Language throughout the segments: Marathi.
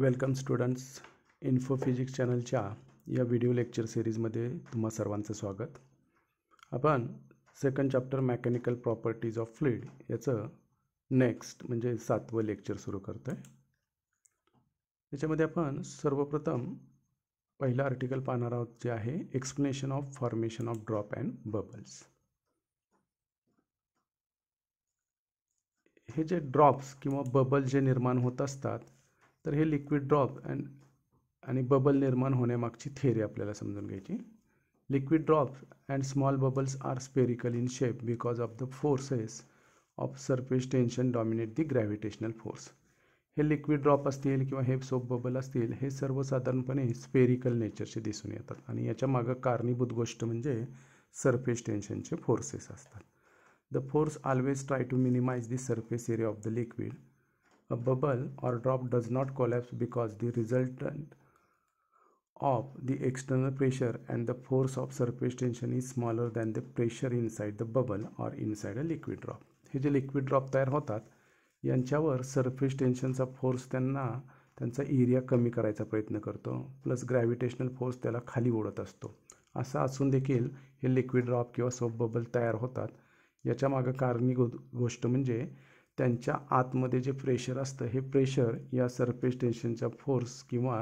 वेलकम स्टुडंट्स इन्फो फिजिक्स चॅनलच्या या व्हिडिओ लेक्चर सिरीजमध्ये तुम्हा सर्वांचं स्वागत आपण second chapter mechanical properties of fluid याचं नेक्स्ट म्हणजे सातवं लेक्चर सुरू करतो आहे त्याच्यामध्ये आपण सर्वप्रथम पहिलं आर्टिकल पाहणार आहोत जे आहे explanation of formation of drop and bubbles हे जे ड्रॉप्स किंवा बबल जे निर्माण होत असतात तर हे लिक्विड ड्रॉप अँड आणि बबल निर्माण होण्यामागची थेअरी आपल्याला समजून घ्यायची liquid drops and small bubbles are spherical in shape because of the forces of surface tension dominate the gravitational force हे लिक्विड ड्रॉप असतील किंवा हे सोप बबल असतील हे सर्वसाधारणपणे स्पेरिकल नेचरचे दिसून येतात आणि याच्या मागं कारणीभूत गोष्ट म्हणजे सरफेस टेन्शनचे फोर्सेस असतात the force always try to minimize the surface area of the liquid A bubble or drop does not collapse because the resultant of the external pressure and the force of surface tension is smaller than the pressure inside the bubble or inside a liquid drop. हे जे लिक्विड ड्रॉप तयार होतात यांच्यावर सरफेस टेन्शनचा फोर्स त्यांना त्यांचा एरिया कमी करायचा प्रयत्न करतो प्लस ग्रॅव्हिटेशनल फोर्स त्याला खाली ओढत असतो असं असून देखील हे लिक्विड ड्रॉप किंवा सोप बबल तयार होतात याच्या मागं कारणी गोष्ट म्हणजे त्यांच्या आतमध्ये जे प्रेशर असतं हे प्रेशर या सरफेस टेन्शनचा फोर्स किंवा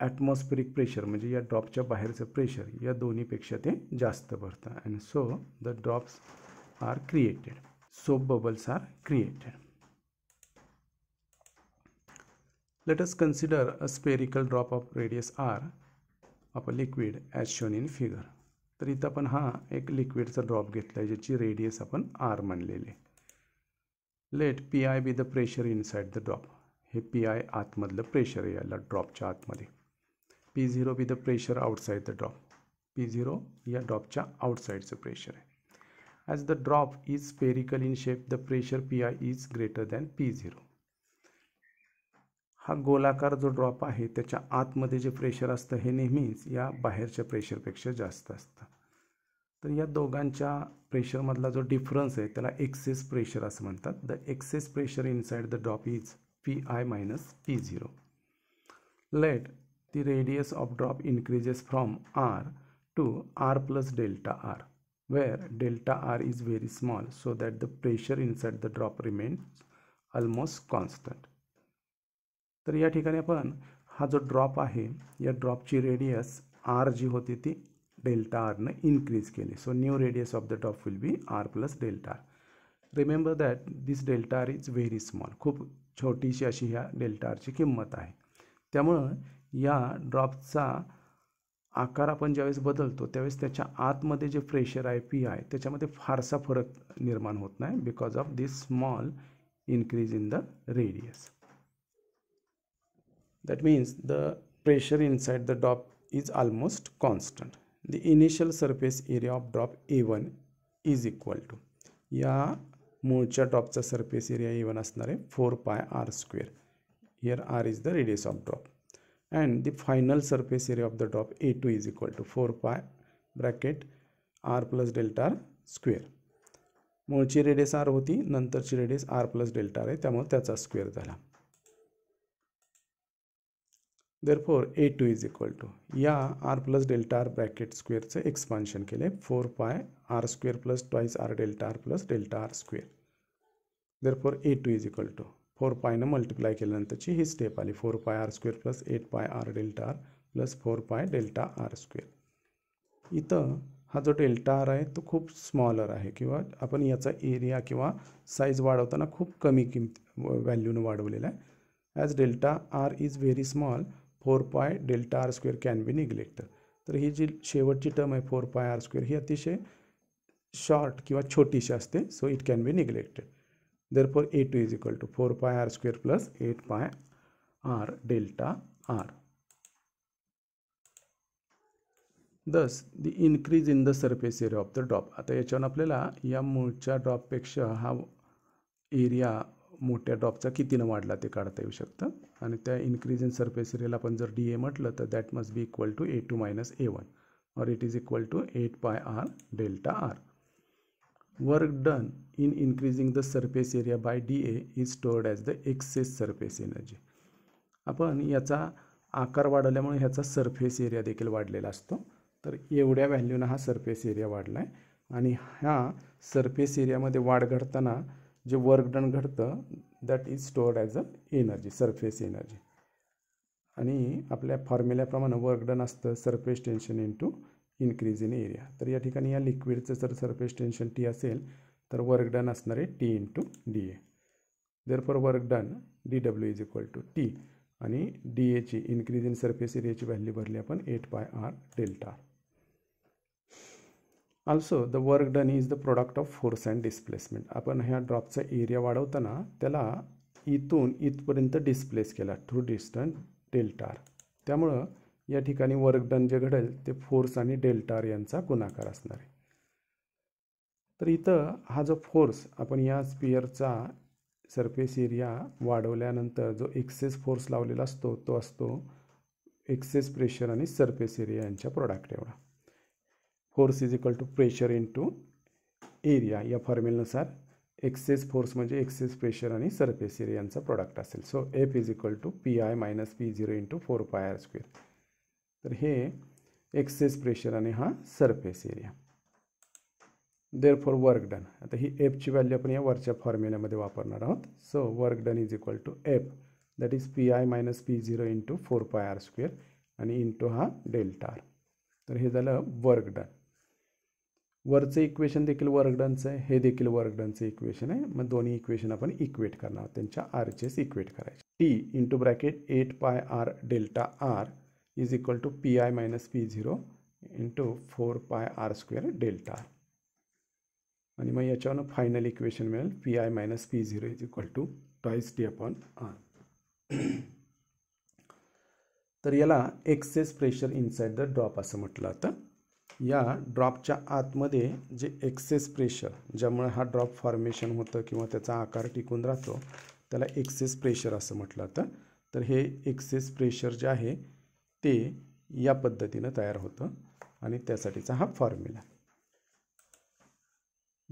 ॲटमॉस्फेरिक प्रेशर म्हणजे या ड्रॉपच्या बाहेरचं प्रेशर या दोन्हीपेक्षा ते जास्त भरतं and so the drops are created so bubbles are created let us consider a spherical drop of radius R of liquid as shown in figure तर इथं आपण हा एक लिक्विडचा ड्रॉप घेतला आहे ज्याची रेडियस आपण आर आहे let P I be the pressure inside the drop हे पी आय आतमधलं प्रेशर याला ड्रॉपच्या आतमध्ये P zero be the pressure outside the drop P zero या ड्रॉपच्या आउटसाईडचं प्रेशर आहे as the drop is spherical in shape the pressure P I is greater than P zero हा गोलाकार जो ड्रॉप आहे त्याच्या आतमध्ये जे प्रेशर असतं हे नेहमीच या बाहेरच्या प्रेशरपेक्षा जास्त असतं तर या दोघांच्या प्रेशरमधला जो डिफरन्स आहे त्याला एक्सेस प्रेशर असं म्हणतात the excess pressure inside the drop is P I minus P zero let the radius of drop increases from R to R plus delta R where delta R is very small so that the pressure inside the drop remains almost constant तर या ठिकाणी आपण हा जो ड्रॉप आहे या ड्रॉपची रेडियस आर जी होती ती डेल्टा r न increase केले so new radius of the top will be R plus delta R remember that this delta R is very small खूप छोटीशी अशी ह्या डेल्टा आरची किंमत आहे त्यामुळं या ड्रॉपचा आकार आपण ज्यावेळेस बदलतो त्यावेळेस त्याच्या आतमध्ये जे प्रेशर आहे पी आहे त्याच्यामध्ये फारसा फरक निर्माण होत नाही because of this small increase in the radius that means the pressure inside the drop is almost constant the initial surface area of drop A one is equal to या मूळच्या ड्रॉपचा सरफेस एरिया ए वन असणार आहे four pi R square here R is the radius of drop and the final surface area of the drop A two is equal to four pi bracket R plus delta R square मूळची रेडियस आर होती नंतरची radius R plus delta R आहे त्यामुळे त्याचा स्क्वेअर झाला therefore four A two is equal to या R plus delta R bracket स्क्वेअरचं एक्सपान्शन केलं आहे four pi R square plus twice R delta R plus delta R square therefore A two is equal to four पायनं मल्टिप्लाय केल्यानंतरची ही स्टेप आली four pi R square plus eight pi R delta R plus four pi delta R square इथं हा जो डेल्टा आर आहे तो खूप स्मॉलर आहे किंवा आपण याचा एरिया किंवा साईज वाढवताना खूप कमी किमती व्हॅल्यूनं वाढवलेला आहे as delta R is very small four pi delta R square can be neglect तर ही जी शेवटची टर्म आहे फोर पाय आर स्क्वेअर ही अतिशय शॉर्ट किंवा छोटीशी असते so it can be neglected therefore A two is equal to four pi R square plus eight pi R delta R thus the increase in the surface area of the drop आता याच्यावर आपल्याला या मूळच्या ड्रॉपपेक्षा हा एरिया मोठ्या ड्रॉपचा कितीनं वाढला ते काढता येऊ शकतं आणि त्या इन्क्रीज इन सरफेस एरियाला आपण जर डी ए म्हटलं तर that must be equal to A two minus A one or it is equal to eight pi R delta R work done in increasing the surface area by D A is stored as the excess surface energy आपण याचा आकार वाढवल्यामुळे ह्याचा सरफेस एरिया देखील वाढलेला असतो तर एवढ्या व्हॅल्यूनं हा सरफेस एरिया वाढला आहे आणि ह्या सरफेस एरियामध्ये वाढ घडताना जे वर्क डन घडतं that is stored as a energy surface energy आणि आपल्या फॉर्म्युल्याप्रमाणे वर्क डन असतं surface tension in into increase in area तर या ठिकाणी या लिक्विडचं जर सरफेस टेन्शन टी असेल तर वर्क डन असणार आहे T into D A therefore work done D W is equal to T आणि डी एची इन्क्रीज इन सरफेस एरियाची व्हॅल्यू भरली आपण eight by R delta R also the work done is the product of force and displacement आपण ह्या ड्रॉपचा एरिया वाढवताना त्याला इथून इथपर्यंत डिस्प्लेस केला थ्रू डिस्टन्स डेल्टार त्यामुळं या ठिकाणी वर्क डन जे घडेल ते फोर्स आणि डेल्टार यांचा गुणाकार असणार आहे तर इथं हा जो फोर्स आपण या स्पियरचा सरफेस एरिया वाढवल्यानंतर जो एक्सेस फोर्स लावलेला असतो तो असतो एक्सेस प्रेशर आणि सरफेस एरिया यांच्या प्रोडक्ट एवढा force is equal to pressure into area या फॉर्म्युलेनुसार एक्सेस फोर्स म्हणजे एक्सेस प्रेशर आणि सरफेस यांचा प्रोडक्ट असेल so F is equal to P I minus P zero into four pi R square तर हे एक्सेस प्रेशर आणि हा surface area therefore work done आता ही एफची व्हॅल्यू आपण या वरच्या फॉर्म्युल्यामध्ये वापरणार आहोत so work done is equal to F that is P I minus P zero into four pi R square आणि इंटू हा डेल्टा आर तर हे झालं वर्क डन वरचं इक्वेशन देखील वर्कडनचं आहे हे देखील वर्कडनचं इक्वेशन आहे मग दोन्ही इक्वेशन आपण इक्वेट करणार आहोत त्यांच्या आरचेस इक्वेट करायचे T into bracket eight pi R delta R is equal to P I minus P zero into four pi R square delta R आणि मग याच्यावर फायनल इक्वेशन मिळेल P I minus P zero is equal to twice T upon R तर याला excess pressure inside the drop असं म्हटलं जातं या ड्रॉपच्या आतमध्ये जे एक्सेस प्रेशर ज्यामुळे हा ड्रॉप फॉर्मेशन होतं किंवा त्याचा आकार टिकून राहतो त्याला एक्सेस प्रेशर असं म्हटलं जातं तर हे एक्सेस प्रेशर जे आहे ते या पद्धतीनं तयार होतं आणि त्यासाठीचा हा formula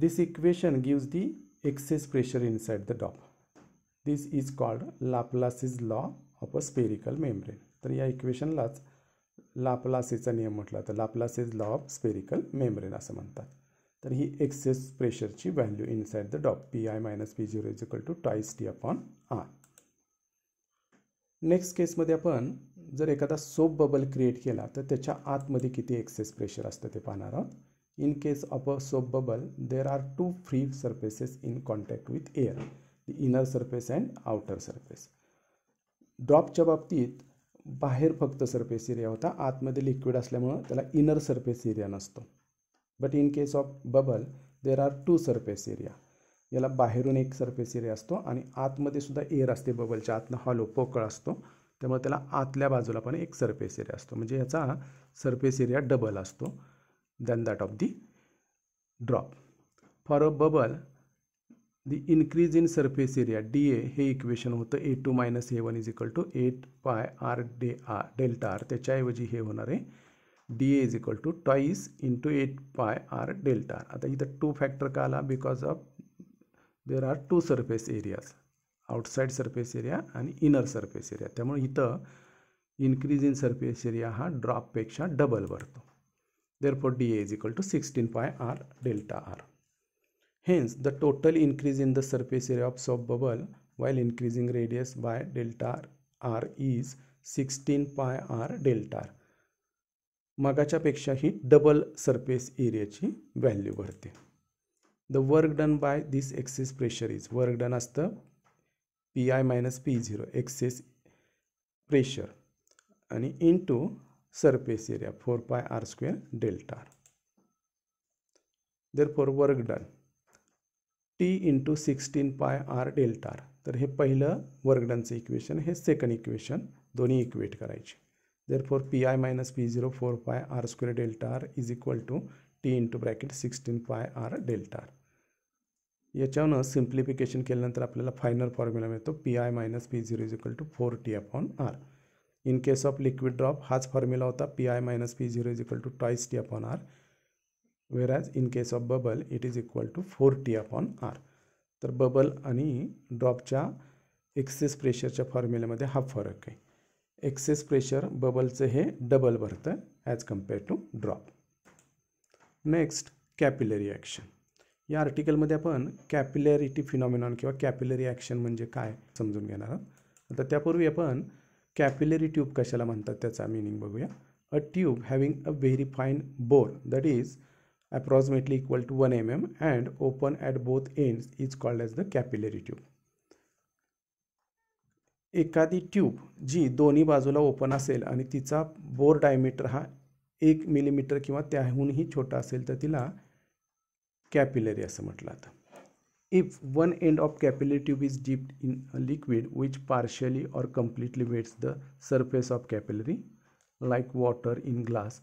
this equation gives the excess pressure inside the drop this is called is law of a spherical membrane तर या इक्वेशनलाच लापलासेचा नियम म्हटला तर Laplace's law of spherical membrane असं म्हणतात तर ही एक्सेस प्रेशरची value inside the drop P I minus P zero is equal to twice T upon R next केसमध्ये आपण जर एखादा सोप बबल क्रिएट केला तर त्याच्या आतमध्ये किती एक्सेस प्रेशर असतं ते पाहणार आहोत in case of a soap bubble there are two free surfaces in contact with air the inner surface and outer surface ड्रॉपच्या बाबतीत बाहेर फक्त सरफेस एरिया होता आतमध्ये लिक्विड असल्यामुळं त्याला इनर सरफेस एरिया नसतो but in case of bubble there are two surface area याला बाहेरून एक सरफेस एरिया असतो आणि आतमध्ये सुद्धा एअर असते बबलच्या आतनं हॉलो पोकळ असतो त्यामुळे त्याला आतल्या बाजूला पण एक सरफेस एरिया असतो म्हणजे याचा सरफेस एरिया डबल असतो than that of the drop for a bubble the increase in surface area D A हे इक्वेशन होतं A two minus A one is equal to eight pi r d r delta r त्याच्याऐवजी हे होणार आहे D A is equal to twice into eight pi R delta r आता इथं टू फॅक्टर का आला because of there are two surface areas outside surface area आणि इनर सरफेस एरिया त्यामुळे इथं इन्क्रीज इन सरफेस एरिया हा ड्रॉपपेक्षा डबल भरतो therefore D A is equal to sixteen pi R delta r Hence, the total increase in the surface area of soft bubble while increasing radius by delta r is 16 pi r delta r. मगाच्यापेक्षा ही डबल सरफेस एरियाची व्हॅल्यू भरते the work done by this excess pressure is work done असतं P I minus P zero excess pressure आणि into surface area four pi R square delta r therefore work done T into sixteen pi R delta R तर हे पहिलं वर्गडांचं इक्वेशन हे सेकंड इक्वेशन दोन्ही इक्वेट करायचे therefore P I minus P zero four pi R square delta R is equal to T into bracket sixteen pi R delta r याच्यावरनं सिम्प्लिफिकेशन केल्यानंतर आपल्याला फायनल फॉर्म्युला मिळतो P I minus P zero is equal to four T upon r in case of liquid drop हाच फॉर्म्युला होता P I minus P zero is equal to twice T upon r in case of bubble it is equal to four T upon r तर बबल आणि ड्रॉपच्या एक्सेस प्रेशरच्या फॉर्म्युल्यामध्ये हा फरक आहे एक्सेस प्रेशर बबलचं हे डबल भरतं as compare to drop next capillary action या आर्टिकलमध्ये आपण कॅपिलॅरिटी फिनॉमिनॉन किंवा कॅपिलरी ॲक्शन म्हणजे काय समजून घेणार आहोत आता त्यापूर्वी आपण कॅपिलरी ट्यूब कशाला म्हणतात त्याचा मिनिंग बघूया a tube having a very fine bore that is approximately equal to 1 mm and open at both ends is called as the capillary tube. एखादी ट्यूब जी दोन्ही बाजूला ओपन असेल आणि तिचा बोर डायमीटर हा एक मिलीमीटर किंवा त्याहूनही छोटा असेल तर तिला कॅपिलरी असं म्हटलं जातं if one end of capillary tube is dipped in a liquid which partially or completely wets the surface of capillary like water in glass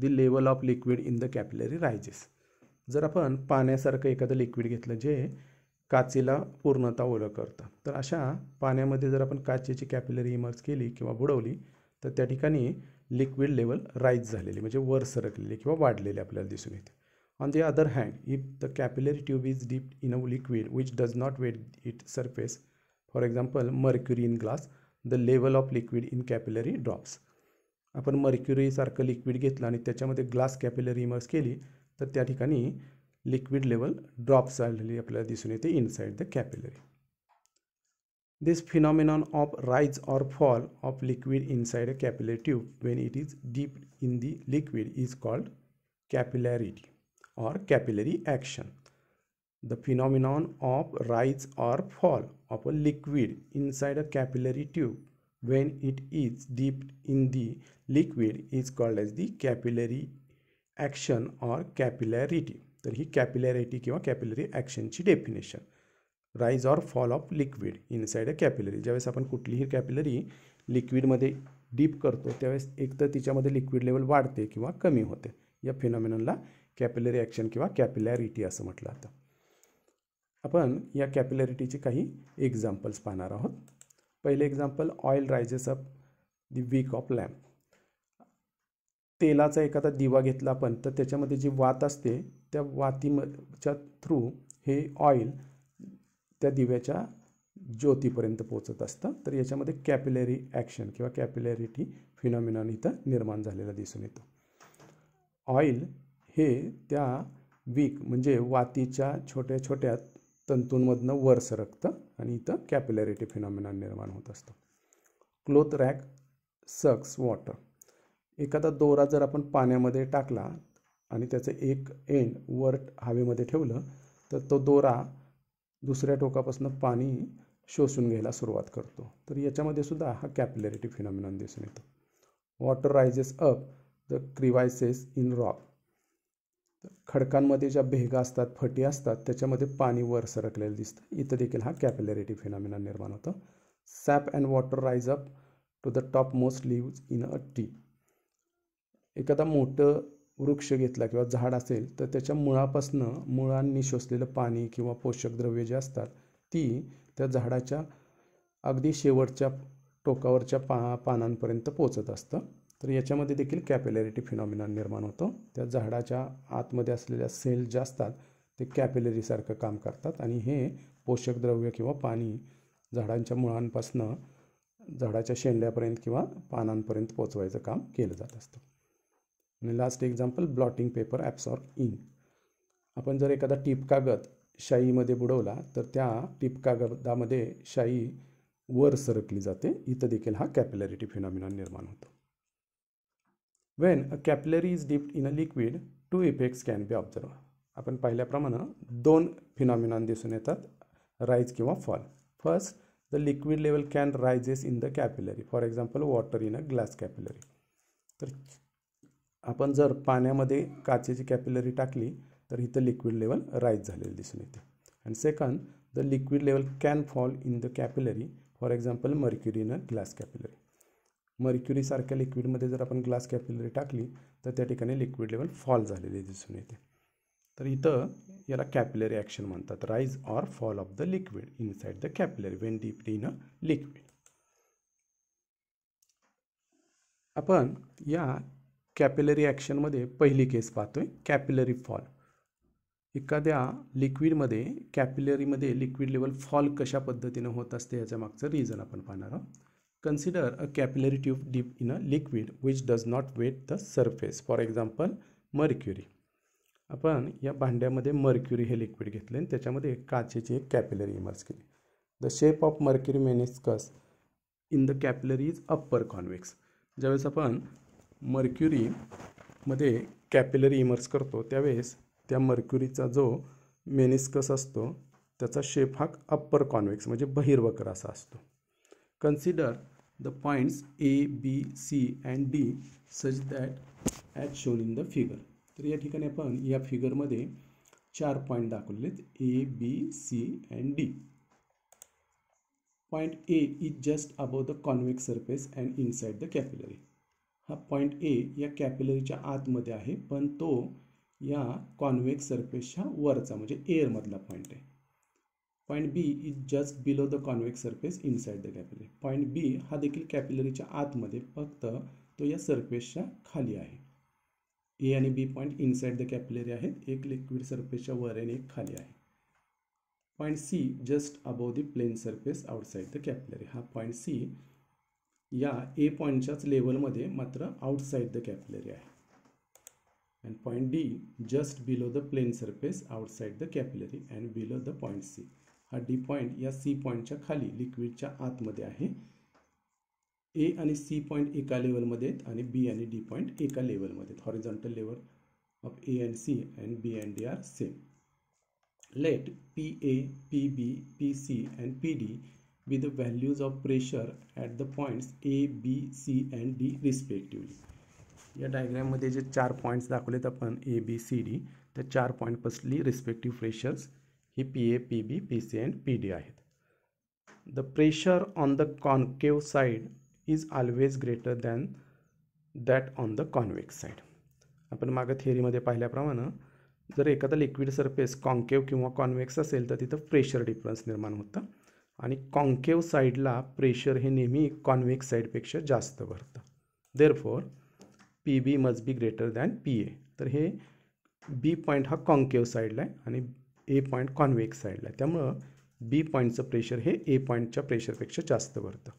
the level of liquid in the capillary rises जर आपण पाण्यासारखं एखादं लिक्विड घेतलं जे काचेला पूर्णता ओलं करतं तर अशा पाण्यामध्ये जर आपण काचेची कॅपिलरी इमर्ज केली किंवा बुडवली तर त्या ठिकाणी लिक्विड लेवल राईज झालेली म्हणजे वर सरकलेली किंवा वाढलेली आपल्याला दिसून येते on the other hand if the capillary tube is dip in a liquid which does not wet it surface for example mercury in glass the level of liquid in capillary drops आपण मर्क्युरीसारखं लिक्विड घेतलं आणि त्याच्यामध्ये ग्लास कॅपिलरी इमर्स केली तर त्या ठिकाणी लिक्विड लेवल ड्रॉप झालेली आपल्याला दिसून येते inside the capillary this phenomenon of rise or fall of liquid inside a capillary tube when it is dip in the liquid is called capillarity or capillary action the phenomenon of rise or fall of a liquid inside a capillary tube when it is dipped in the liquid is called as the capillary action or capillarity तर ही कॅपिलॅरिटी किंवा कॅपिलरी ॲक्शनची definition rise or fall of liquid inside a capillary ज्यावेळेस आपण कुठलीही कॅपिलरी लिक्विडमध्ये डीप करतो त्यावेळेस एक तर तिच्यामध्ये लिक्विड लेवल वाढते किंवा कमी होते या फिनॉमिनॉनला कॅपिलरी ॲक्शन किंवा कॅपिलॅरिटी असं म्हटलं जातं आपण या कॅपिलॅरिटीचे काही एक्झाम्पल्स पाहणार आहोत पहिले example oil rises up the wick of lamp तेलाचा एखादा दिवा घेतला आपण तर त्याच्यामध्ये जी वात असते त्या वातीमच्या थ्रू हे ऑइल त्या दिव्याच्या ज्योतीपर्यंत पोचत असतं तर याच्यामध्ये कॅपिलरी ॲक्शन किंवा कॅपिलॅरिटी फिनॉमिनॉन इथं निर्माण झालेला दिसून येतो ऑइल हे त्या वीक म्हणजे वातीच्या छोट्या छोट्या तंतूंमधनं वर सरकतं आणि इथं कॅपिलॅरिटी फिनॉमिना निर्माण होत असतं क्लोथ रॅक सक्स वॉटर एखादा दोरा जर आपण पाण्यामध्ये टाकला आणि त्याचं एक एंड वर हवेमध्ये ठेवलं तर तो दोरा दुसऱ्या टोकापासून पाणी शोषून घ्यायला सुरुवात करतो तर याच्यामध्ये सुद्धा हा कॅपिलॅरिटी फिनॉमिनॉन दिसून येतो water rises up the crevices in rock खडकांमध्ये ज्या भेगा असतात फटी असतात त्याच्यामध्ये पाणी वर सरकलेलं दिसतं इथं देखील हा कॅपिलॅरिटी फिनॉमिना निर्माण होतं sap and water rise up to the top most leaves in a tree एखादा मोठं वृक्ष घेतला किंवा झाड असेल तर त्याच्या मुळापासनं मुळांनी शोषलेलं पाणी किंवा पोषक द्रव्ये जे असतात ती त्या झाडाच्या अगदी शेवटच्या टोकावरच्या पा पानांपर्यंत पोचत असतं तर याच्यामध्ये देखील कॅपिलॅरिटी फिनॉमिना निर्माण होतो त्या झाडाच्या आतमध्ये असलेल्या सेल ज्या असतात ते कॅपेलरीसारखं काम करतात आणि हे पोषक द्रव्य किंवा पाणी झाडांच्या मुळांपासनं झाडाच्या शेंड्यापर्यंत किंवा पानांपर्यंत पोचवायचं काम केलं जात असतं आणि last example blotting paper or in आपण जर एखादा टीप कागद शाईमध्ये बुडवला तर त्या टीप कागदामध्ये शाई वर सरकली जाते इथं देखील हा कॅपिलॅरिटी फिनॉमिना निर्माण होतो when a capillary is dipped in a liquid two effects can be observe आपण पाहिल्याप्रमाणे दोन फिनॉमिनॉन दिसून येतात राईज किंवा fall first the liquid level can rises in the capillary for example water in a glass capillary तर आपण जर पाण्यामध्ये काचेची कॅप्युलरी टाकली तर इथं लिक्विड लेवल राईज झालेली दिसून येते and second the liquid level can fall in the capillary for example mercury in a glass capillary मर्क्युरीसारख्या लिक्विडमध्ये जर आपण ग्लास कॅपिलरी टाकली तर त्या ठिकाणी लिक्विड लेवल फॉल झालेले दिसून येते तर इथं याला कॅपिलरी ॲक्शन म्हणतात rise or fall of the liquid inside the capillary when dip in a liquid आपण या कॅपिलरी ॲक्शनमध्ये पहिली केस पाहतो आहे कॅपिलरी फॉल एखाद्या लिक्विडमध्ये कॅपिलरीमध्ये लिक्विड लेवल फॉल कशा पद्धतीनं होत असते याच्या मागचं रिझन आपण पाहणार आहोत Consider a capillary tube deep in a liquid which does not wet the surface. For example, mercury. आपण या भांड्यामध्ये मर्क्युरी हे लिक्विड घेतले आणि त्याच्यामध्ये काचेची एक कॅपिलरी इमर्स केली the shape of mercury meniscus in the capillary is upper convex ज्यावेळेस आपण मर्क्युरीमध्ये कॅपिलरी इमर्स करतो त्यावेळेस त्या मर्क्युरीचा जो मेनिस्कस असतो त्याचा शेप हा अप्पर कॉन्वेक्स म्हणजे बहिर्वक्र असा असतो consider the points A, B, C and D such that as shown in the figure. तर या ठिकाणी आपण या फिगरमध्ये चार पॉईंट दाखवलेत आहेत A B C and D point A is just above the convex surface and inside the capillary हा पॉईंट ए या कॅपिलरीच्या आतमध्ये आहे पण तो या कॉन्व्हेक्स सरफेसच्या वरचा म्हणजे एअरमधला पॉईंट आहे point B is just below the convex surface inside the capillary point B हा देखील कॅपिलरीच्या आतमध्ये फक्त तो या सर्फेसच्या खाली आहे ए आणि B point inside the capillary आहेत एक लिक्विड सर्फेसच्या वर आणि एक खाली आहे point C just above the plane surface outside the capillary हा पॉईंट सी या ए पॉईंटच्याच लेवलमध्ये मात्र आउटसाईड द कॅपिलरी आहे and point D just below the plane surface outside the capillary and below the point C हा डी पॉइंट या सी पॉइंटच्या खाली लिक्विडच्या आतमध्ये आहे ए आणि सी पॉइंट एका लेवलमध्ये आहेत आणि बी आणि डी पॉइंट एका लेवलमध्ये आहेत horizontal level of A and C and B and D are same let P A P B P C and P D be the values of pressure at the points A B C and D respectively या डायग्रॅममध्ये जे चार पॉईंट्स दाखवलेत आपण ए बी सी डी त्या चार पॉईंटपासली रिस्पेक्टिव्ह प्रेशर्स ही P A P B P C and P D आहेत the pressure on the concave side is always greater than that on the convex side आपण मागं थिअरीमध्ये पाहिल्याप्रमाणे जर एखादा लिक्विड सरफेस कॉन्केव किंवा कॉन्वेक्स असेल तर तिथं प्रेशर डिफरन्स निर्माण होतं आणि कॉन्केव साईडला प्रेशर हे नेहमी कॉन्वेक्स साईडपेक्षा जास्त भरतं देअरफोर P B must be greater than P A तर हे बी पॉईंट हा कॉन्केव साईडला आहे आणि ए पॉईंट कॉन्वेक्स साईडला आहे त्यामुळं बी पॉईंटचं प्रेशर हे ए पॉईंटच्या प्रेशरपेक्षा जास्त भरतं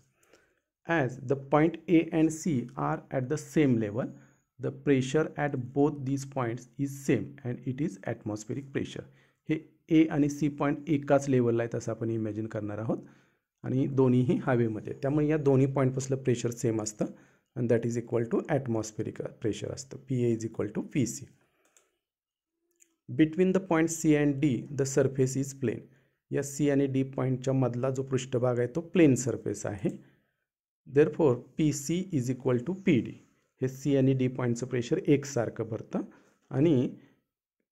as the point A and C are at the same level the pressure at both these points is same and it is atmospheric pressure हे ए आणि सी पॉईंट एकाच लेवलला आहेत असं आपण इमॅजिन करणार आहोत आणि दोन्हीही हवेमध्ये त्यामुळे या दोन्ही पॉईंटपासलं प्रेशर सेम असतं and that is equal to atmospheric pressure असतं P A is equal to P C between the point C and D the surface is plane या सी आणि डी पॉईंटच्या मधला जो पृष्ठभाग आहे तो प्लेन सरफेस आहे therefore P C is equal to P D हे सी आणि डी पॉईंटचं प्रेशर एकसारखं भरतं आणि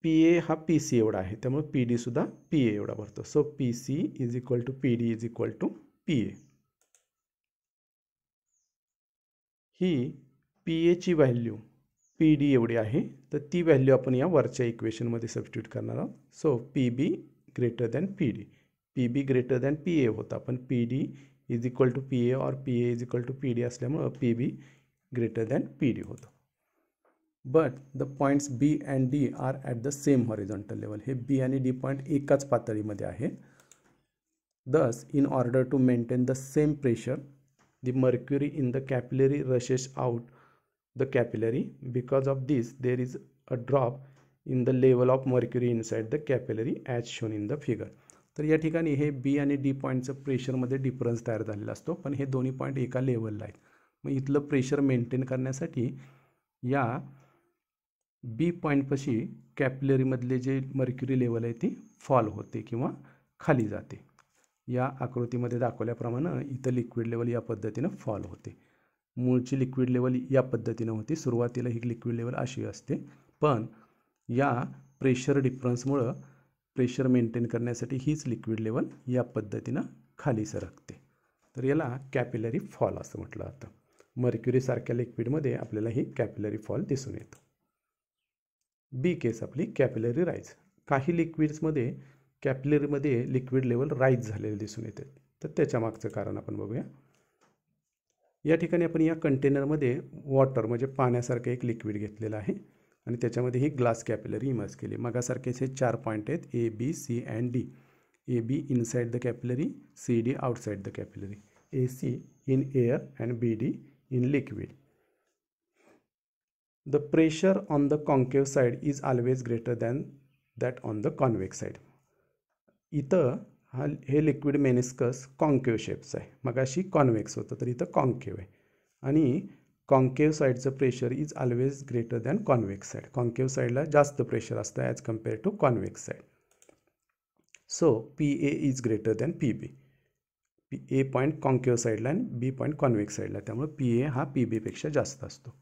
पी ए हा पी सी एवढा आहे त्यामुळे पी सुद्धा पी ए एवढा भरतो so P C is equal to P D is equal to P A ही पी एची व्हॅल्यू पी डी एवढी आहे तर ती व्हॅल्यू आपण या वरच्या इक्वेशनमध्ये सबस्टिट्यूट करणार आहोत so P B greater than P D P B greater than P A होता पण P D is equal to P A और P A is equal to P D असल्यामुळं P B greater than P D होतं but the points B and D are at the same horizontal level हे बी आणि डी पॉईंट एकाच पातळीमध्ये आहे thus in order to maintain the same pressure the mercury in the capillary rushes out the capillary. Because of this, there is a drop in the level of mercury inside the capillary as shown in the figure तर या ठिकाणी हे बी आणि डी पॉईंटचं प्रेशरमध्ये डिफरन्स तयार झालेला असतो पण हे दोन्ही पॉईंट एका लेवलला आहेत मग इथलं प्रेशर मेंटेन करण्यासाठी या बी पॉईंटपाशी कॅपलरीमधले जे मर्क्युरी लेवल आहे ती फॉल होते किंवा खाली जाते या आकृतीमध्ये दाखवल्याप्रमाणे इथं लिक्विड लेवल या पद्धतीनं फॉल होते मूळची लिक्विड लेवल या पद्धतीनं होती सुरुवातीला ही लिक्विड लेवल अशी असते पण या प्रेशर डिफरन्समुळं प्रेशर मेंटेन करण्यासाठी हीच लिक्विड लेवल या पद्धतीनं खाली सरकते तर याला कॅपिलरी फॉल असं म्हटलं जातं मर्क्युरीसारख्या लिक्विडमध्ये आपल्याला ही कॅपिलरी फॉल दिसून येतं बी केस आपली कॅपिलरी राईज काही लिक्विड्समध्ये कॅपिलरीमध्ये लिक्विड लेवल राईज झालेले दिसून येते तर त्याच्यामागचं कारण आपण बघूया या ठिकाणी आपण या कंटेनरमध्ये वॉटर म्हणजे पाण्यासारखं एक लिक्विड घेतलेलं आहे आणि त्याच्यामध्ये ही ग्लास कॅपिलरी इमर्ज केली मगासारखे असे चार पॉईंट आहेत A B C and D A B inside the capillary C D outside the capillary A C in air and B D in liquid the pressure on the concave side is always greater than that on the convex side इथं हा हे लिक्विड मेनिस्कस कॉन्केव शेप्स आहे मग अशी कॉन्वेक्स होतं तर इथं कॉन्केव आहे आणि कॉन्केव साईडचं pressure is always greater than convex side concave साईडला जास्त प्रेशर असतं as compare to convex side so P A is greater than P B P A point concave साईडला आणि बी पॉईंट कॉन्वेक्स साईडला त्यामुळे पी ए हा पी बीपेक्षा जास्त असतो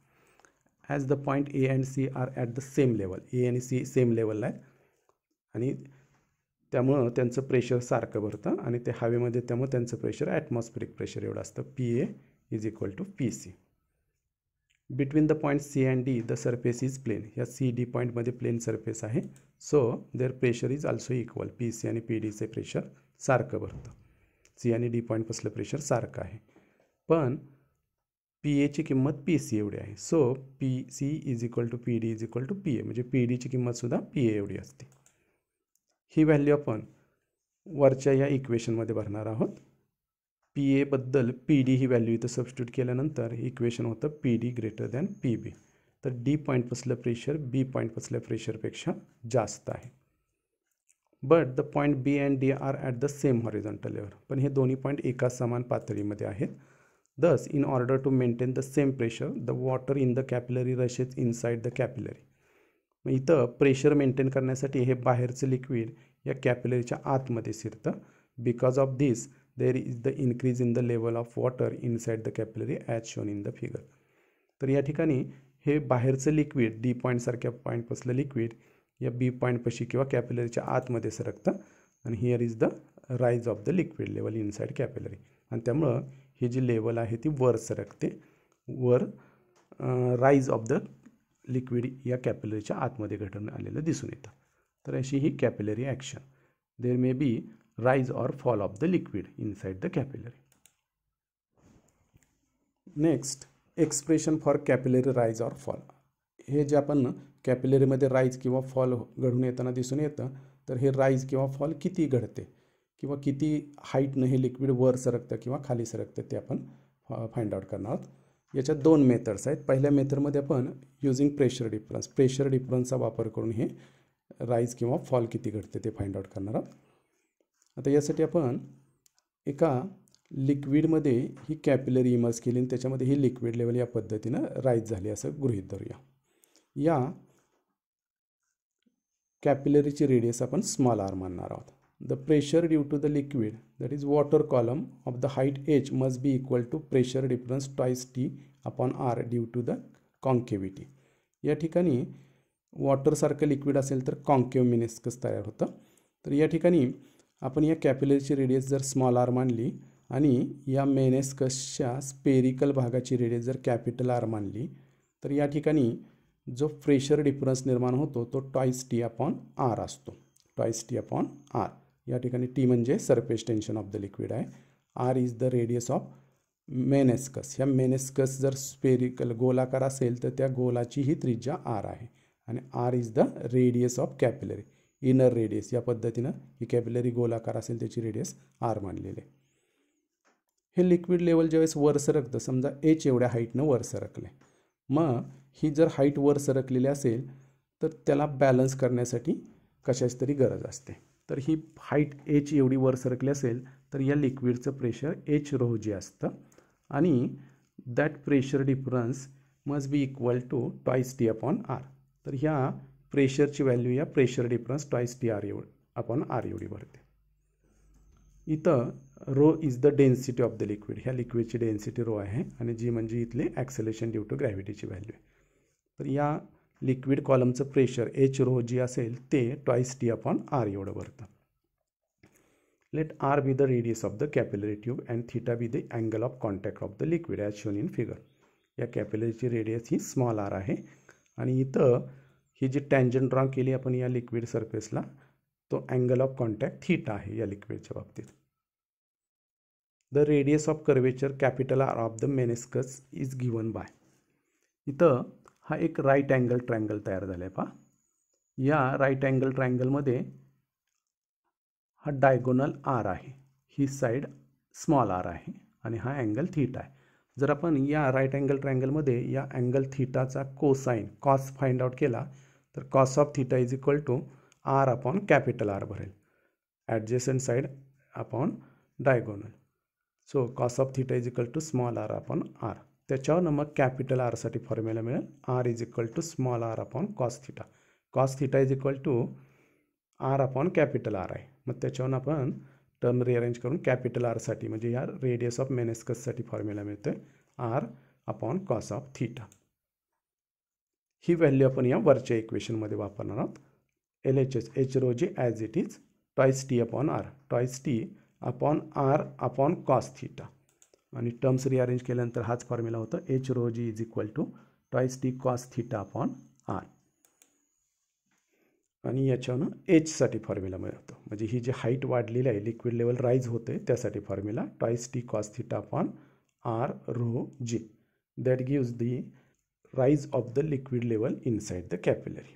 as the point A and C are at the same level A आणि सी सेम लेवलला आहे आणि त्यामुळं त्यांचं प्रेशर सारखं भरतं आणि ते हवेमध्ये त्यामुळं त्यांचं प्रेशर ॲटमॉस्फेरिक प्रेशर एवढं असतं P A is equal to P C between the point C and D the surface is plane या सी डी पॉईंटमध्ये प्लेन सरफेस आहे so there pressure is also equal P C आणि पी डीचे प्रेशर सारखं भरतं सी आणि डी पॉईंटपासलं प्रेशर सारखं आहे पण पी एची किंमत पी सी एवढी आहे so P C is equal to P D is equal to P A म्हणजे पी डीची किंमतसुद्धा पी ए एवढी असते ही व्हॅल्यू आपण वरच्या या इक्वेशनमध्ये भरणार आहोत पी एबद्दल पी डी ही व्हॅल्यू इथं सबस्टिट्यूट केल्यानंतर इक्वेशन होतं P D greater than P B तर डी पॉईंटपासलं प्रेशर बी पसल्या प्रेशरपेक्षा जास्त आहे but the point B and D are at the same horizontal level पण हे दोन्ही पॉईंट एका समान पातळीमध्ये आहेत thus in order to maintain the same pressure the water in the capillary rushes inside the capillary मग इथं प्रेशर मेंटेन करण्यासाठी हे बाहेरचं लिक्विड या कॅपिलरीच्या आतमध्ये शिरतं because of this there is the increase in the level of water inside the capillary as shown in the figure तर या ठिकाणी हे बाहेरचं लिक्विड डी पॉईंटसारख्या पॉईंटपासलं लिक्विड या बी पॉईंटपाशी किंवा कॅपिलरीच्या आतमध्ये सरकतं आणि here is the rise of the liquid level inside capillary आणि त्यामुळं ही जी लेवल आहे ती वर सरकते वर राईज ऑफ द लिक्विड या कॅपिलरीच्या आतमध्ये घटून आलेलं दिसून येतं तर अशी ही capillary action there may be rise or fall of the liquid inside the capillary next expression for capillary rise or fall हे जे आपण कॅपिलरीमध्ये राईज किंवा फॉल घडून येताना दिसून येतं तर हे राईज किंवा फॉल किती घडते किंवा किती हाईटनं हे लिक्विड वर सरकतं किंवा खाली सरकतं ते आपण फाइंड आउट करणार आहोत याच्या दोन मेथड्स आहेत पहिल्या मेथडमध्ये आपण युझिंग प्रेशर डिफरन्स प्रेशर डिफरन्सचा वापर करून हे राईज किंवा फॉल किती घडते ते फाइंड आउट करणार आहोत आता यासाठी आपण एका लिक्विडमध्ये ही कॅपिलरी इमर्स केली आणि त्याच्यामध्ये ही लिक्विड लेवल या पद्धतीनं राईज झाली असं गृहित धरूया या कॅपिलरीची रेडियस आपण स्मॉल आर मानणार आहोत the pressure due to the liquid that is water column of the height H must be equal to pressure difference twice T upon R due to the concavity या ठिकाणी वॉटरसारखं लिक्विड असेल तर कॉन्केव मेनेस्कस तयार होतं तर या ठिकाणी आपण या कॅपिलरीची रेडियस जर स्मॉल आर मानली आणि या मेनेस्कसच्या स्पेरिकल भागाची रेडियस जर कॅपिटल आर मानली तर या ठिकाणी जो प्रेशर डिफरन्स निर्माण होतो तो टॉईस टी अपॉन आर असतो टॉईस टी अपॉन आर या ठिकाणी टी म्हणजे surface tension of the liquid आहे R is the radius of meniscus ह्या मेनेस्कस जर स्पेरिकल गोलाकार असेल तर त्या गोलाची ही त्रिज्या आर आहे आणि R is the radius of capillary inner radius या पद्धतीनं ही कॅपिलरी गोलाकार असेल त्याची रेडियस आर आहे हे लिक्विड लेवल ज्यावेळेस वर सरकतं समजा एच एवढ्या हाईटनं वर सरकले मग ही जर हाईट वर सरकलेली असेल तर त्याला बॅलन्स करण्यासाठी कशाच तरी गरज असते तर ही हाईट एच एवढी वर सरकली असेल तर या लिक्विडचं प्रेशर एच रो जे असतं आणि that pressure difference must be equal to twice T upon R तर ह्या प्रेशरची व्हॅल्यू या pressure difference twice T R एव अपॉन आर एवढी भरते इथं rho is the density of the liquid ह्या लिक्विडची डेन्सिटी रो आहे आणि जी म्हणजे इथली ॲक्सेलेशन ड्यू टू ग्रॅव्हिटीची व्हॅल्यू आहे तर या लिक्विड कॉलमचं प्रेशर एच रो जी असेल ते ट्वाईस टी अपॉन आर एवढं भरतं late R be the radius of the capillary tube and theta be the angle of contact of the liquid as shown in figure या कॅपिलरीची रेडियस ही स्मॉल आर आहे आणि इथं ही जी टँजन ड्रॉ केली आपण या लिक्विड सरफेसला तो अँगल ऑफ कॉन्टॅक्ट थिटा आहे या लिक्विडच्या बाबतीत the radius of curvature capital R of the meniscus is given by इथं हा एक राईट अँगल ट्रँगल तयार झाला आहे पहा या राईट अँगल ट्रँगलमध्ये हा डायगोनल आर आहे ही साईड स्मॉल आर आहे आणि हा अँगल थीटा आहे जर आपण या राईट अँगल ट्रँगलमध्ये या अँगल थीटाचा कोसाईन कॉस फाइंड आउट केला तर cos of theta is equal to R upon capital R भरेल adjacent side upon diagonal so cos of theta is equal to small R upon R त्याच्यावर मग कॅपिटल आरसाठी फॉर्म्युला मिळेल R is equal to small R upon cos theta cos theta is equal to R upon capital R आहे मग त्याच्यावर आपण टर्म रिअरेंज करून कॅपिटल आरसाठी म्हणजे या रेडियस ऑफ मेनेस्कससाठी फॉर्म्युला मिळतो R upon cos of theta ही व्हॅल्यू आपण या वरच्या इक्वेशनमध्ये वापरणार आहोत L H S H rho G as it is twice T upon R twice T upon R upon cos theta आणि टर्म्स रिअरेंज केल्यानंतर हाच फॉर्म्युला होता H rho G is equal to twice T cos theta upon R आणि याच्यानं एचसाठी फॉर्म्युला मिळतो म्हणजे ही जी हाईट वाढलेली आहे लिक्विड लेवल राईज होते त्यासाठी formula twice T cos theta upon R rho G that gives the rise of the liquid level inside the capillary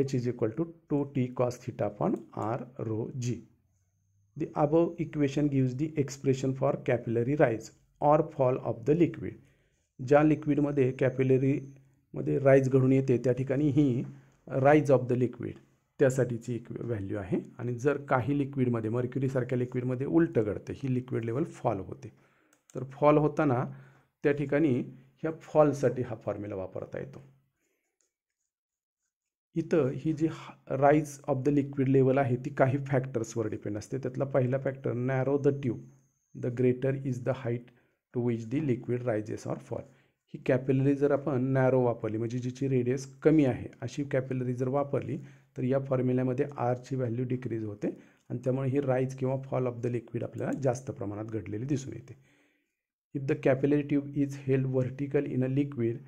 H is equal to two T cos theta upon R rho G The above equation gives the expression for capillary rise or fall of the liquid ज्या लिक्विडमध्ये कॅप्युलरीमध्ये राईज घडून येते त्या ठिकाणी ही राईज ऑफ द लिक्विड त्यासाठीची एक व्हॅल्यू आहे आणि जर काही लिक्विडमध्ये मर्क्युरीसारख्या लिक्विडमध्ये उलटं घडते ही लिक्विड लेवल फॉल होते तर फॉल होताना त्या ठिकाणी ह्या फॉलसाठी हा फॉर्म्युला वापरता येतो इथं ही जी rise of the liquid level आहे ती काही फॅक्टर्सवर डिपेंड असते त्यातला पहिला factor narrow the tube the greater is the height to which the liquid rises or fall ही कॅपिलरी जर आपण नॅरो वापरली म्हणजे जिची रेडियस कमी आहे अशी कॅपिलरी जर वापरली तर या फॉर्म्युल्यामध्ये आरची व्हॅल्यू डिक्रीज होते आणि त्यामुळे ही राईज किंवा फॉल ऑफ द लिक्विड आपल्याला जास्त प्रमाणात घडलेली दिसून येते if the capillary tube is held vertical in a liquid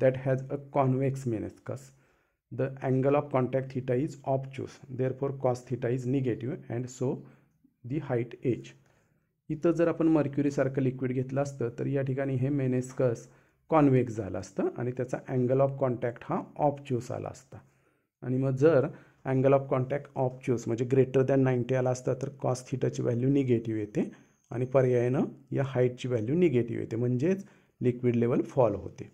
that has a convex meniscus the angle of contact theta is obtuse therefore cos theta is negative and so the height h इथं जर आपण मर्क्युरीसारखं लिक्विड घेतलं असतं तर या ठिकाणी हे मेनेस्कस कॉन्वेक्स झालं असतं आणि त्याचा अँगल ऑफ कॉन्टॅक्ट हा ऑपच्युस आला असता आणि मग जर अँगल ऑफ कॉन्टॅक्ट ऑपच्युस म्हणजे ग्रेटर दॅन नाईन्टी आला असता तर कॉस थिटाची व्हॅल्यू निगेटिव्ह येते आणि पर्यायानं या हाईटची व्हॅल्यू निगेटिव्ह येते म्हणजेच लिक्विड लेवल फॉल होते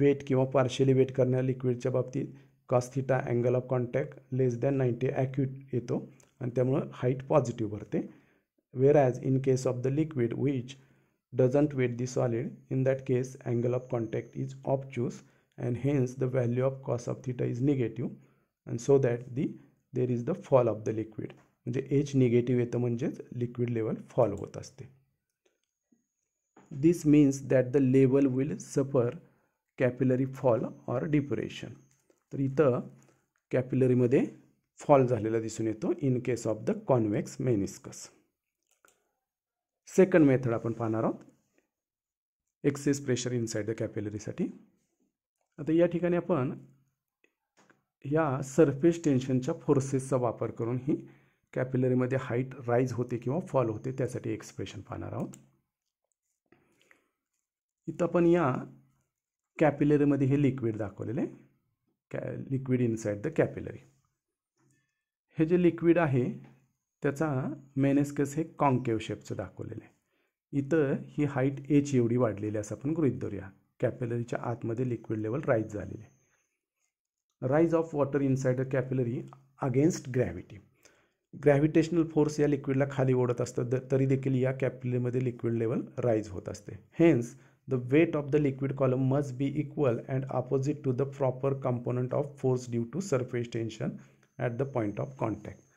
वेट किंवा पार्शियली वेट करण्या लिक्विडच्या बाबतीत cos theta angle of contact less than ninety acute येतो आणि त्यामुळं हाईट पॉझिटिव्ह भरते where as in case of the liquid which doesn't wet the solid in that case angle of contact is obtuse and hence the value of cos of theta is negative and so that the there is the fall of the liquid म्हणजे एच निगेटिव्ह येतं म्हणजेच लिक्विड लेवल फॉल होत असते this means that the level will suffer capillary fall or depression तर इथं कॅपिलरीमध्ये फॉल झालेला दिसून येतो in case of the convex meniscus second method आपण पाहणार आहोत एक्सेस प्रेशर इनसाईड द कॅपिलरीसाठी आता या ठिकाणी आपण या सरफेस टेन्शनच्या फोर्सेसचा वापर करून ही कॅपिलरीमध्ये हाईट राईज होते किंवा फॉल होते त्यासाठी एक्सप्रेशन पाहणार आहोत इथं आपण या कॅपिलरीमध्ये हे लिक्विड दाखवलेले कॅ लिक्विड इनसाइड द कॅपिलरी हे जे लिक्विड आहे त्याचा मेनेस्कस हे कॉन्केव शेपचं दाखवलेलं आहे इथं ही हाईट एच एवढी वाढलेली असं आपण गृहित धरूया कॅपिलरीच्या आतमध्ये लिक्विड लेवल राईज झालेले rise of water inside the capillary against gravity gravitational force या लिक्विडला खाली ओढत असतं तरी देखील या कॅपिलरीमध्ये लिक्विड लेवल राईज होत असते hence the weight of the liquid column must be equal and opposite to the proper component of force due to surface tension at the point of contact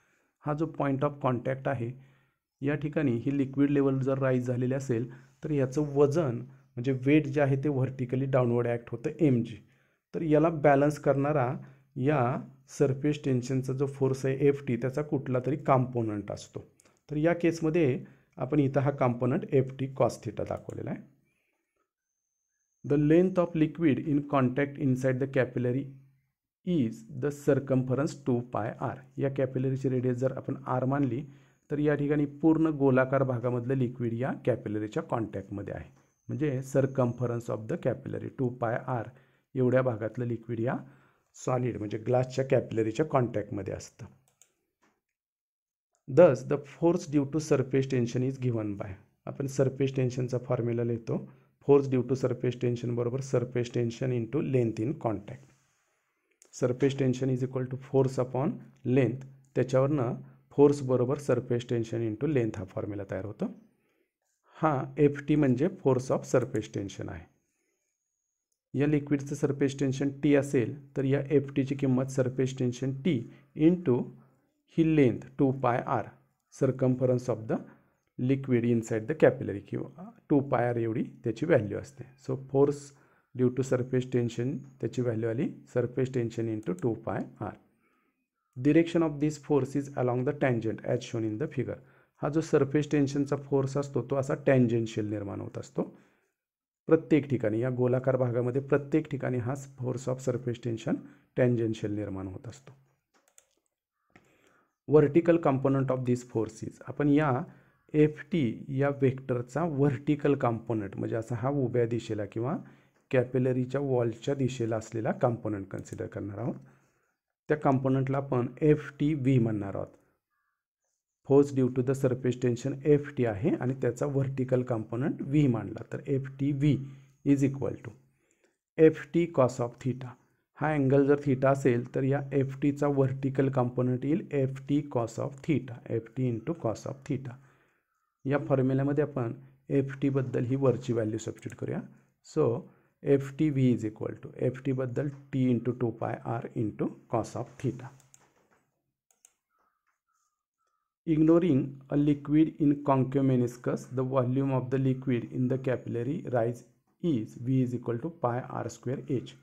हा जो पॉईंट ऑफ कॉन्टॅक्ट आहे या ठिकाणी ही लिक्विड लेवल जर राईज झालेली असेल तर याचं वजन म्हणजे वेट जे आहे ते व्हर्टिकली डाउनवर्ड ॲक्ट होतं एम जी तर याला बॅलन्स करणारा या सरफेस टेन्शनचा जो फोर्स आहे एफ टी त्याचा कुठला तरी कॉम्पोनंट असतो तर या केसमध्ये आपण इथं हा कॉम्पोनंट एफ टी कॉस्थिटा दाखवलेला आहे the length of liquid in contact inside the capillary is the circumference two pi R या कॅपिलरीची रेडियस जर आपण आर मानली तर या ठिकाणी पूर्ण गोलाकार भागामधलं लिक्विड या कॅपिलरीच्या कॉन्टॅक्टमध्ये आहे म्हणजे circumference of the capillary two pi R एवढ्या भागातलं लिक्विड या सॉलिड म्हणजे ग्लासच्या कॅपिलरीच्या कॉन्टॅक्टमध्ये असतं thus the force due to surface tension is given by आपण सरफेस टेन्शनचा फॉर्म्युला लिहितो force due to surface tension बरोबर surface tension to length in contact surface tension is equal to force upon length त्याच्यावरनं फोर्स बरोबर सरफेस टेन्शन टू लेंथ हा फॉर्म्युला तयार होतो हा एफ टी म्हणजे फोर्स ऑफ सरफेस टेन्शन आहे या लिक्विडचं सरफेस टेन्शन टी असेल तर या एफ टीची किंमत सरफेस टेन्शन टी इंटू ही length two pi R circumference of the liquid side the capillary किंवा टू पाय आर एवढी त्याची व्हॅल्यू असते so force due to surface tension त्याची व्हॅल्यू आली surface tension in two pi R direction of this force is along the tangent as shown in the figure हा जो सरफेस टेन्शनचा फोर्स असतो तो असा टँजेन्शियल निर्माण होत असतो प्रत्येक ठिकाणी या गोलाकार भागामध्ये प्रत्येक ठिकाणी हा force of surface tension tangential निर्माण होत असतो vertical component of this forces आपण या एफ टी या वेक्टरचा व्हर्टिकल कॉम्पोनंट म्हणजे असा हा उभ्या दिशेला किंवा कॅपेलरीच्या वॉलच्या दिशेला असलेला कंपोनंट कन्सिडर करणार आहोत त्या कंपोनंटला आपण एफ टी व्ही म्हणणार आहोत force due to the surface tension F T आहे आणि त्याचा व्हर्टिकल कॉम्पोनंट व्ही मांडला तर F T V is equal to F T cos of theta हा अँगल जर थीटा असेल तर या एफ टीचा व्हर्टिकल कॉम्पोनंट येईल F T cos of theta F T two cos of theta या फॉर्म्युल्यामध्ये आपण एफ टीबद्दल ही वरची व्हॅल्यू सबस्टिट्यूट करूया so F T V is equal to F टीबद्दल T into two pi R into cos of theta ignoring a liquid in concave meniscus the volume of the liquid in the capillary rise is V is equal to pi R square H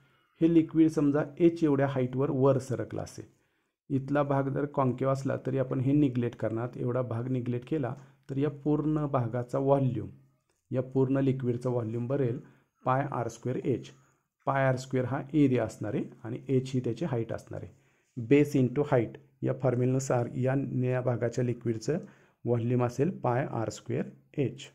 हे लिक्विड समजा एच एवढ्या हाईटवर वर सरकला असेल इथला भाग जर कॉन्केव असला तरी आपण हे निग्लेट करणार एवढा भाग निग्लेट केला तर या पूर्ण भागाचा व्हॉल्यूम या पूर्ण लिक्विडचा व्हॉल्यूम बरेल pi R square H pi R square हा एरिया असणार आहे आणि एच ही त्याची हाईट असणार आहे बेस इंटू हाईट या फॉर्म्युलनुसार या निळ्या भागाच्या लिक्विडचं व्हॉल्यूम असेल पाय आर स्क्वेअर एच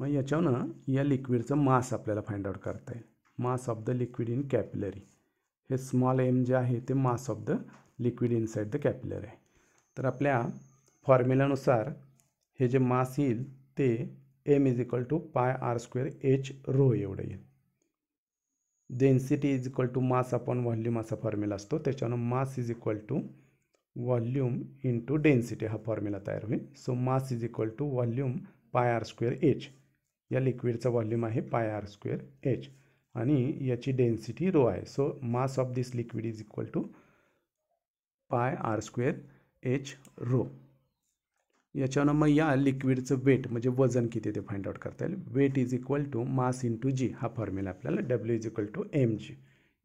मग याच्यानं या लिक्विडचं मास आपल्याला फाइंड आउट करता येईल mass of the liquid in capillary हे स्मॉल एम जे आहे ते mass of the liquid inside the capillary आहे तर आपल्या फॉर्म्युल्यानुसार हे जे मास येईल ते M is equal to pi R square H rho एवढं येईल density is equal to mass upon volume असा फॉर्म्युला असतो त्याच्यानं mass is equal to volume to density हा फॉर्म्युला तयार होईल so mass is equal to volume pi R square H या लिक्विडचा व्हॉल्यूम आहे पाय आर स्क्वेअर एच आणि याची डेन्सिटी रो आहे so mass of this liquid is equal to pi R square H rho याच्यानं मग या लिक्विडचं वेट म्हणजे वजन किती ते फाइंड आउट करता येईल weight is equal to mass to G हा फॉर्म्युला आपल्याला W is equal to M G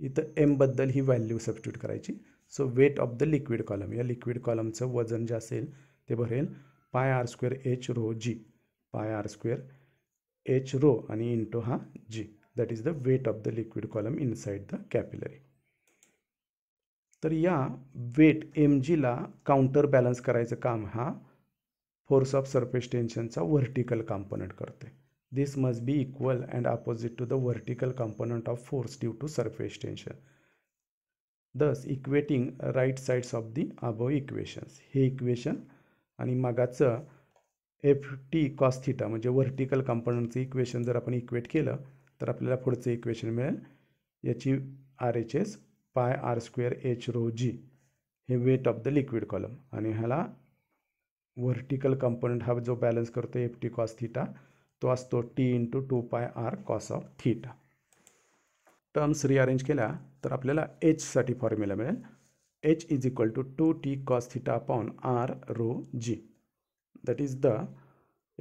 इथं एमबद्दल ही व्हॅल्यू सबस्टिट्यूट करायची so weight of the liquid column या लिक्विड कॉलमचं वजन जे असेल ते भरेल pi R square H rho G pi R square H rho आणि इंटू हा G that is the weight of the liquid column inside the capillary तर या वेट एम जीला काउंटर बॅलन्स करायचं काम हा फोर्स ऑफ सरफेस टेन्शनचा व्हर्टिकल कॉम्पोनंट करते this must be equal and opposite to the vertical component of force due to surface tension thus equating right sides of the above equations हे इक्वेशन आणि मागाचं एफ टी कॉस्थिटा म्हणजे व्हर्टिकल कॉम्पोनंटचं इक्वेशन जर आपण इक्वेट केलं तर आपल्याला पुढचं इक्वेशन मिळेल याची R H S pi R square H rho G हे weight of the liquid column आणि ह्याला व्हर्टिकल कंपोनंट हा जो बॅलन्स करतो एफ टी कॉस थिटा तो असतो T into two pi R cos of theta terms rearrange केल्या तर आपल्याला एचसाठी फॉर्म्युला मिळेल H is equal to two T cos theta upon R rho G that is the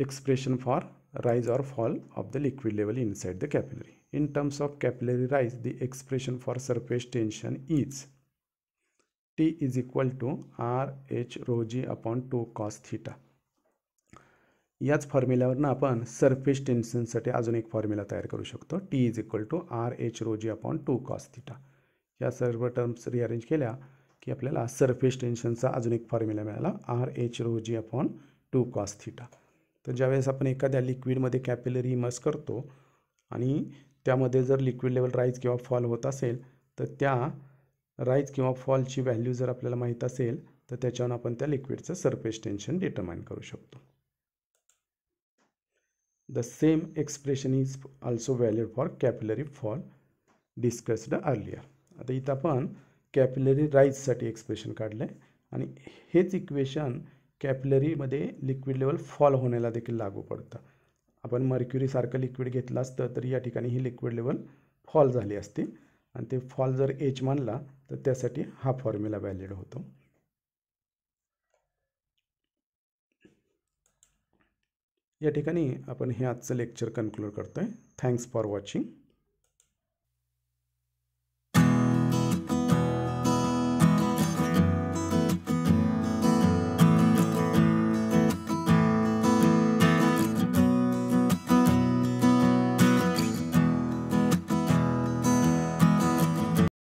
expression for rise or fall of the liquid level inside the capillary in terms of capillary rise the expression for surface tension is T is equal to R H rho G upon 2 cos theta याच फॉर्म्युल्यावरनं आपण सरफेस टेन्शनसाठी अजून एक फॉर्म्युला तयार करू शकतो T is equal to R H rho G upon two cos theta या सर्व टर्म्स रिअरेंज केल्या की आपल्याला सरफेस टेन्शनचा अजून एक फॉर्म्युला मिळाला R H rho G upon two cos theta तर ज्यावेळेस आपण एखाद्या लिक्विडमध्ये कॅपिलरी मस करतो आणि त्यामध्ये जर लिक्विड लेवल राईज किंवा फॉल होत असेल तर त्या राईज किंवा फॉलची व्हॅल्यू जर आपल्याला माहीत असेल तर त्याच्यावर आपण त्या लिक्विडचं सरफेस टेन्शन डिटर्माइन करू शकतो the same expression is also valued for capillary fall discussed earlier आता इथं आपण कॅपिलरी राईजसाठी एक्सप्रेशन काढलं आहे आणि हेच इक्वेशन कॅपिलरीमध्ये लिक्विड लेवल फॉल होण्याला देखील लागू पडतं आपण मर्क्युरीसारखं लिक्विड घेतलं असतं तर या ठिकाणी ही लिक्विड लेवल फॉल झाली असती आणि ते फॉल जर एच मानला तर त्यासाठी हा फॉर्म्युला व्हॅलिड होतो या ठिकाणी आपण हे आजचं लेक्चर कन्क्लूड करतो आहे थँक्स फॉर वॉचिंग